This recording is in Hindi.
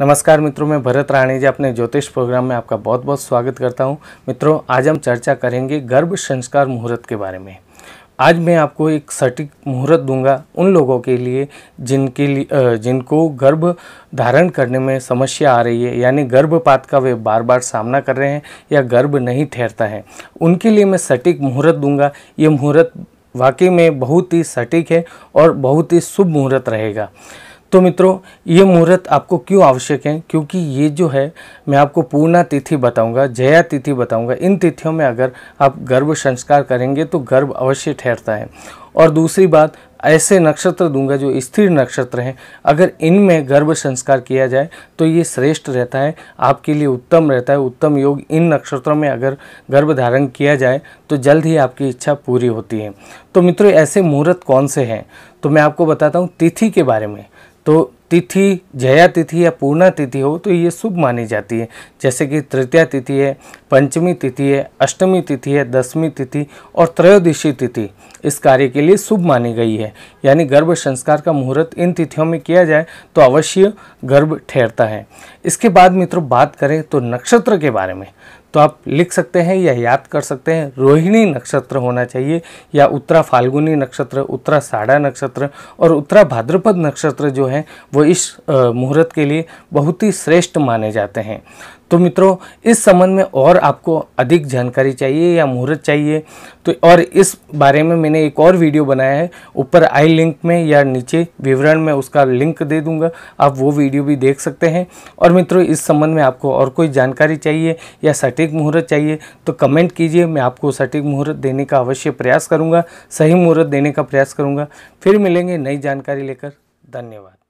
नमस्कार मित्रों मैं भरत राणी जी अपने ज्योतिष प्रोग्राम में आपका बहुत बहुत स्वागत करता हूं मित्रों आज हम चर्चा करेंगे गर्भ संस्कार मुहूर्त के बारे में आज मैं आपको एक सटीक मुहूर्त दूंगा उन लोगों के लिए जिनके लिए जिनको गर्भ धारण करने में समस्या आ रही है यानी गर्भपात का वे बार बार सामना कर रहे हैं या गर्भ नहीं ठहरता है उनके लिए मैं सटीक मुहूर्त दूंगा ये मुहूर्त वाकई में बहुत ही सटीक है और बहुत ही शुभ मुहूर्त रहेगा तो मित्रों ये मुहूर्त आपको क्यों आवश्यक है क्योंकि ये जो है मैं आपको पूर्णा तिथि बताऊंगा जया तिथि बताऊंगा इन तिथियों में अगर आप गर्भ संस्कार करेंगे तो गर्भ अवश्य ठहरता है और दूसरी बात ऐसे नक्षत्र दूंगा जो स्थिर नक्षत्र हैं अगर इनमें गर्भ संस्कार किया जाए तो ये श्रेष्ठ रहता है आपके लिए उत्तम रहता है उत्तम योग इन नक्षत्रों में अगर गर्भ धारण किया जाए तो जल्द ही आपकी इच्छा पूरी होती है तो मित्रों ऐसे मुहूर्त कौन से हैं तो मैं आपको बताता हूँ तिथि के बारे में तो तिथि जया तिथि या पूर्णा तिथि हो तो ये शुभ मानी जाती है जैसे कि तृतीया तिथि है पंचमी तिथि है अष्टमी तिथि है दसवीं तिथि और त्रयोदशी तिथि इस कार्य के लिए शुभ मानी गई है यानी गर्भ संस्कार का मुहूर्त इन तिथियों में किया जाए तो अवश्य गर्भ ठहरता है इसके बाद मित्रों बात करें तो नक्षत्र के बारे में तो आप लिख सकते हैं या याद कर सकते हैं रोहिणी नक्षत्र होना चाहिए या उत्तरा फाल्गुनी नक्षत्र उत्तरा साढ़ा नक्षत्र और उत्तरा भाद्रपद नक्षत्र जो है वो इस मुहूर्त के लिए बहुत ही श्रेष्ठ माने जाते हैं तो मित्रों इस संबंध में और आपको अधिक जानकारी चाहिए या मुहूर्त चाहिए तो और इस बारे में मैंने एक और वीडियो बनाया है ऊपर आई लिंक में या नीचे विवरण में उसका लिंक दे दूंगा आप वो वीडियो भी देख सकते हैं और मित्रों इस संबंध में आपको और कोई जानकारी चाहिए या सटीक मुहूर्त चाहिए तो कमेंट कीजिए मैं आपको सटीक मुहूर्त देने का अवश्य प्रयास करूँगा सही मुहूर्त देने का प्रयास करूँगा फिर मिलेंगे नई जानकारी लेकर धन्यवाद